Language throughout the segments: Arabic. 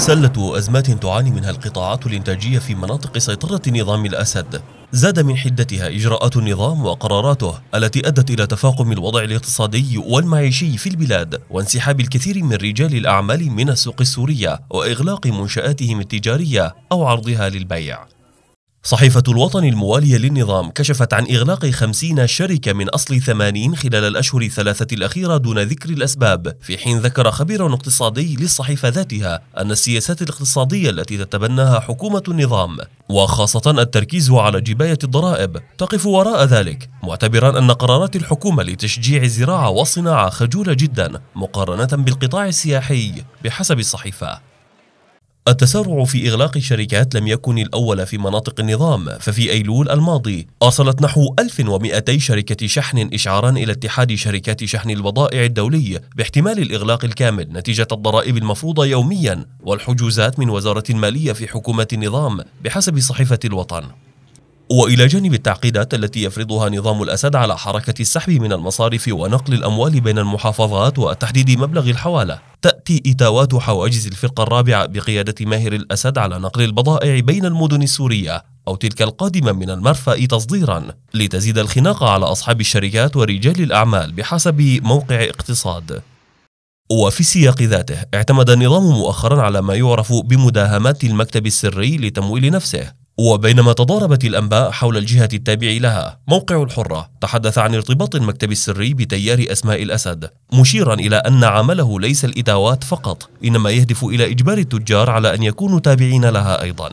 سلة أزمات تعاني منها القطاعات الإنتاجية في مناطق سيطرة نظام الأسد زاد من حدتها إجراءات النظام وقراراته التي أدت إلى تفاقم الوضع الاقتصادي والمعيشي في البلاد وانسحاب الكثير من رجال الأعمال من السوق السورية وإغلاق منشآتهم التجارية أو عرضها للبيع صحيفة الوطن الموالية للنظام كشفت عن إغلاق خمسين شركة من أصل ثمانين خلال الأشهر الثلاثة الأخيرة دون ذكر الأسباب في حين ذكر خبير اقتصادي للصحيفة ذاتها أن السياسات الاقتصادية التي تتبناها حكومة النظام وخاصة التركيز على جباية الضرائب تقف وراء ذلك معتبرا أن قرارات الحكومة لتشجيع الزراعة والصناعة خجولة جدا مقارنة بالقطاع السياحي بحسب الصحيفة التسارع في إغلاق الشركات لم يكن الأول في مناطق النظام ففي أيلول الماضي أرسلت نحو 1200 شركة شحن إشعارا إلى اتحاد شركات شحن البضائع الدولي باحتمال الإغلاق الكامل نتيجة الضرائب المفروضة يوميا والحجوزات من وزارة المالية في حكومة النظام بحسب صحيفة الوطن والى جانب التعقيدات التي يفرضها نظام الاسد على حركه السحب من المصارف ونقل الاموال بين المحافظات وتحديد مبلغ الحواله تاتي اتاوات حواجز الفرقه الرابعه بقياده ماهر الاسد على نقل البضائع بين المدن السوريه او تلك القادمه من المرفأ تصديرا لتزيد الخناق على اصحاب الشركات ورجال الاعمال بحسب موقع اقتصاد وفي السياق ذاته اعتمد النظام مؤخرا على ما يعرف بمداهمات المكتب السري لتمويل نفسه وبينما تضاربت الأنباء حول الجهة التابع لها موقع الحرة تحدث عن ارتباط المكتب السري بتيار أسماء الأسد مشيرا إلى أن عمله ليس الإتاوات فقط إنما يهدف إلى إجبار التجار على أن يكونوا تابعين لها أيضا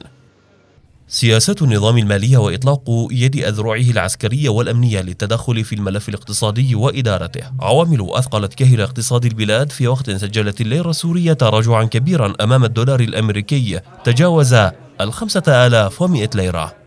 سياسة النظام المالية وإطلاق يد أذرعه العسكرية والأمنية للتدخل في الملف الاقتصادي وإدارته عوامل أثقلت كهل اقتصاد البلاد في وقت سجلت الليرة السورية تراجعا كبيرا أمام الدولار الأمريكي تجاوز الخمسة آلاف ومئة ليرة